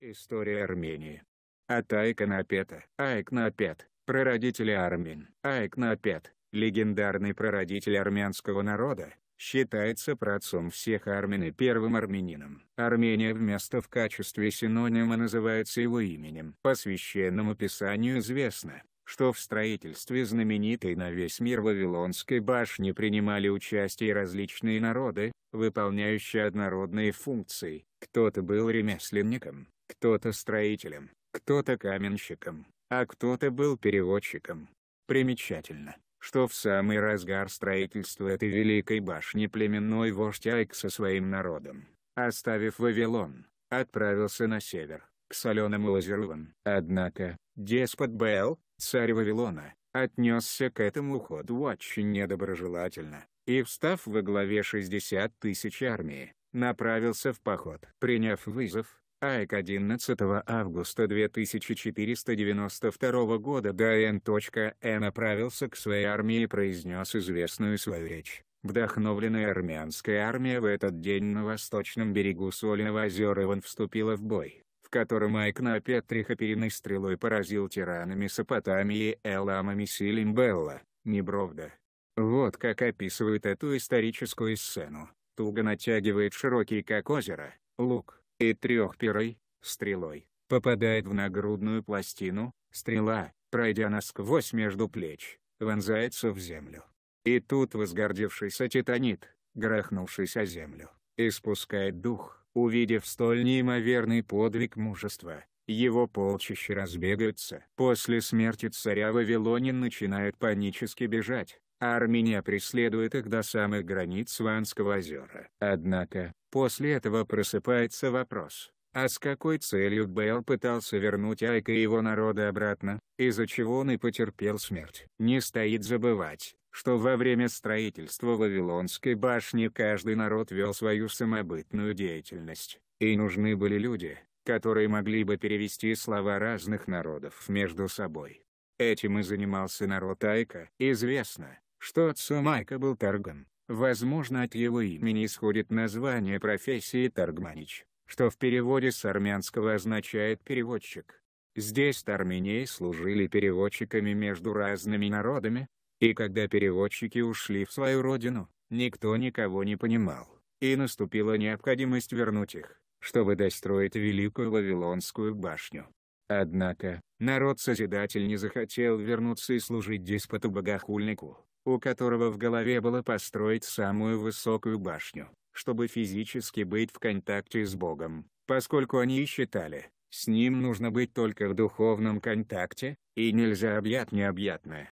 История Армении. От Айконопета. Айкнопет, прародители армян. Айкнопет, легендарный прародитель армянского народа, считается праотцом всех армян и первым армянином. Армения вместо в качестве синонима называется его именем. По священному писанию известно, что в строительстве знаменитой на весь мир Вавилонской башни принимали участие различные народы, выполняющие однородные функции, кто-то был ремесленником, кто-то строителем, кто-то каменщиком, а кто-то был переводчиком. Примечательно, что в самый разгар строительства этой великой башни племенной вождь Айк со своим народом, оставив Вавилон, отправился на север, к соленому озеру Однако, деспот Бел, царь Вавилона, отнесся к этому уходу очень недоброжелательно, и встав во главе 60 тысяч армии, направился в поход. Приняв вызов, а 11 августа 2492 года Даэн.Н направился к своей армии и произнес известную свою речь. Вдохновленная армянская армия в этот день на восточном берегу Соленого озера Иван вступила в бой, в котором Айкна Петриха перенной стрелой поразил тиранами Сапотами и Эламами Силимбелла, Небровда. Вот как описывают эту историческую сцену туго натягивает широкий как озеро, лук, и трехперой, стрелой, попадает в нагрудную пластину, стрела, пройдя насквозь между плеч, вонзается в землю. И тут возгордившийся титанит, грохнувшийся о землю, испускает дух, увидев столь неимоверный подвиг мужества, его полчища разбегаются. После смерти царя Вавилонин начинает панически бежать, Армения преследует их до самых границ Ванского озера. Однако, после этого просыпается вопрос, а с какой целью Белл пытался вернуть Айка и его народа обратно, из-за чего он и потерпел смерть. Не стоит забывать, что во время строительства Вавилонской башни каждый народ вел свою самобытную деятельность, и нужны были люди, которые могли бы перевести слова разных народов между собой. Этим и занимался народ Айка. Известно, что отцом Майка был торгом. Возможно от его имени исходит название профессии Таргманич, что в переводе с армянского означает «переводчик». Здесь Тарминей служили переводчиками между разными народами, и когда переводчики ушли в свою родину, никто никого не понимал, и наступила необходимость вернуть их, чтобы достроить Великую Вавилонскую башню. Однако, народ-созидатель не захотел вернуться и служить деспоту-богохульнику у которого в голове было построить самую высокую башню, чтобы физически быть в контакте с Богом, поскольку они считали, с ним нужно быть только в духовном контакте, и нельзя объять необъятное.